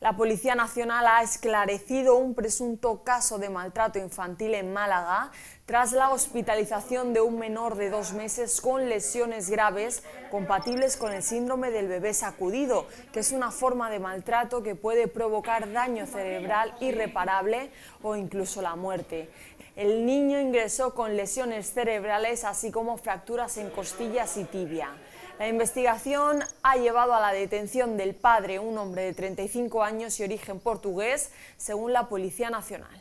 La Policía Nacional ha esclarecido un presunto caso de maltrato infantil en Málaga tras la hospitalización de un menor de dos meses con lesiones graves compatibles con el síndrome del bebé sacudido, que es una forma de maltrato que puede provocar daño cerebral irreparable o incluso la muerte. El niño ingresó con lesiones cerebrales así como fracturas en costillas y tibia. La investigación ha llevado a la detención del padre, un hombre de 35 años y origen portugués, según la Policía Nacional.